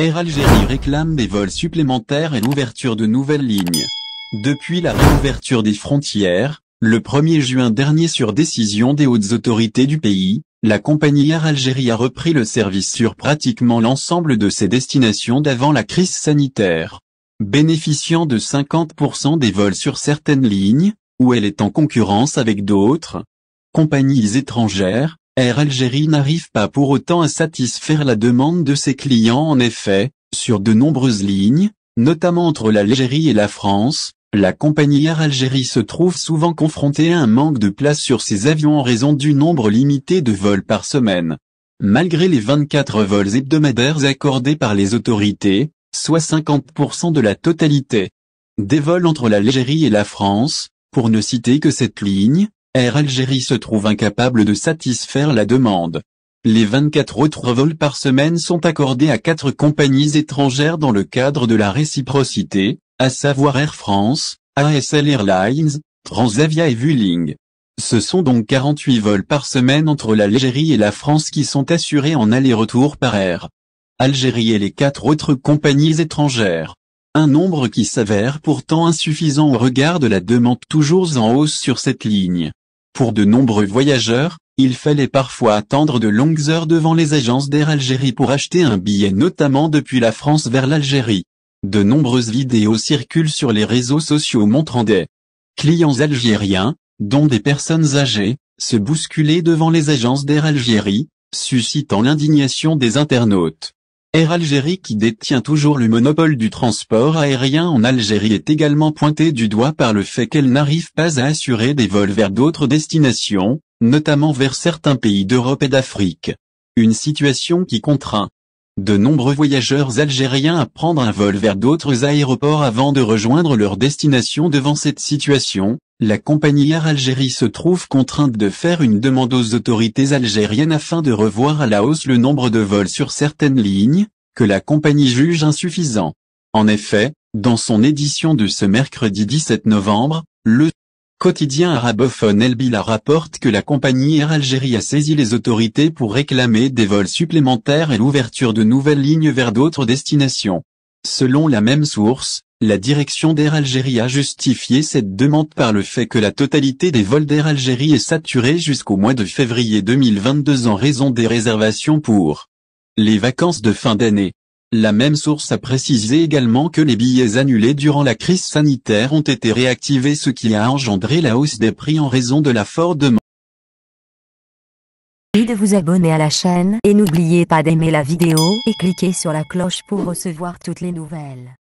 Air Algérie réclame des vols supplémentaires et l'ouverture de nouvelles lignes. Depuis la réouverture des frontières, le 1er juin dernier sur décision des hautes autorités du pays, la compagnie Air Algérie a repris le service sur pratiquement l'ensemble de ses destinations d'avant la crise sanitaire. Bénéficiant de 50% des vols sur certaines lignes, où elle est en concurrence avec d'autres compagnies étrangères, Air Algérie n'arrive pas pour autant à satisfaire la demande de ses clients en effet, sur de nombreuses lignes, notamment entre l'Algérie et la France, la compagnie Air Algérie se trouve souvent confrontée à un manque de place sur ses avions en raison du nombre limité de vols par semaine. Malgré les 24 vols hebdomadaires accordés par les autorités, soit 50% de la totalité des vols entre l'Algérie et la France, pour ne citer que cette ligne, Air Algérie se trouve incapable de satisfaire la demande. Les 24 autres vols par semaine sont accordés à quatre compagnies étrangères dans le cadre de la réciprocité, à savoir Air France, ASL Airlines, Transavia et Vueling. Ce sont donc 48 vols par semaine entre l'Algérie et la France qui sont assurés en aller-retour par air. Algérie et les quatre autres compagnies étrangères. Un nombre qui s'avère pourtant insuffisant au regard de la demande toujours en hausse sur cette ligne. Pour de nombreux voyageurs, il fallait parfois attendre de longues heures devant les agences d'Air Algérie pour acheter un billet notamment depuis la France vers l'Algérie. De nombreuses vidéos circulent sur les réseaux sociaux montrant des clients algériens, dont des personnes âgées, se bousculer devant les agences d'Air Algérie, suscitant l'indignation des internautes. Air Algérie qui détient toujours le monopole du transport aérien en Algérie est également pointé du doigt par le fait qu'elle n'arrive pas à assurer des vols vers d'autres destinations, notamment vers certains pays d'Europe et d'Afrique. Une situation qui contraint de nombreux voyageurs algériens à prendre un vol vers d'autres aéroports avant de rejoindre leur destination devant cette situation, la compagnie Air Algérie se trouve contrainte de faire une demande aux autorités algériennes afin de revoir à la hausse le nombre de vols sur certaines lignes, que la compagnie juge insuffisant. En effet, dans son édition de ce mercredi 17 novembre, le quotidien arabophone El rapporte que la compagnie Air Algérie a saisi les autorités pour réclamer des vols supplémentaires et l'ouverture de nouvelles lignes vers d'autres destinations. Selon la même source, la direction d'Air Algérie a justifié cette demande par le fait que la totalité des vols d'Air Algérie est saturée jusqu'au mois de février 2022 en raison des réservations pour les vacances de fin d'année. La même source a précisé également que les billets annulés durant la crise sanitaire ont été réactivés ce qui a engendré la hausse des prix en raison de la forte demande. De vous abonner à la chaîne et n'oubliez pas d'aimer la vidéo et cliquer sur la cloche pour recevoir toutes les nouvelles.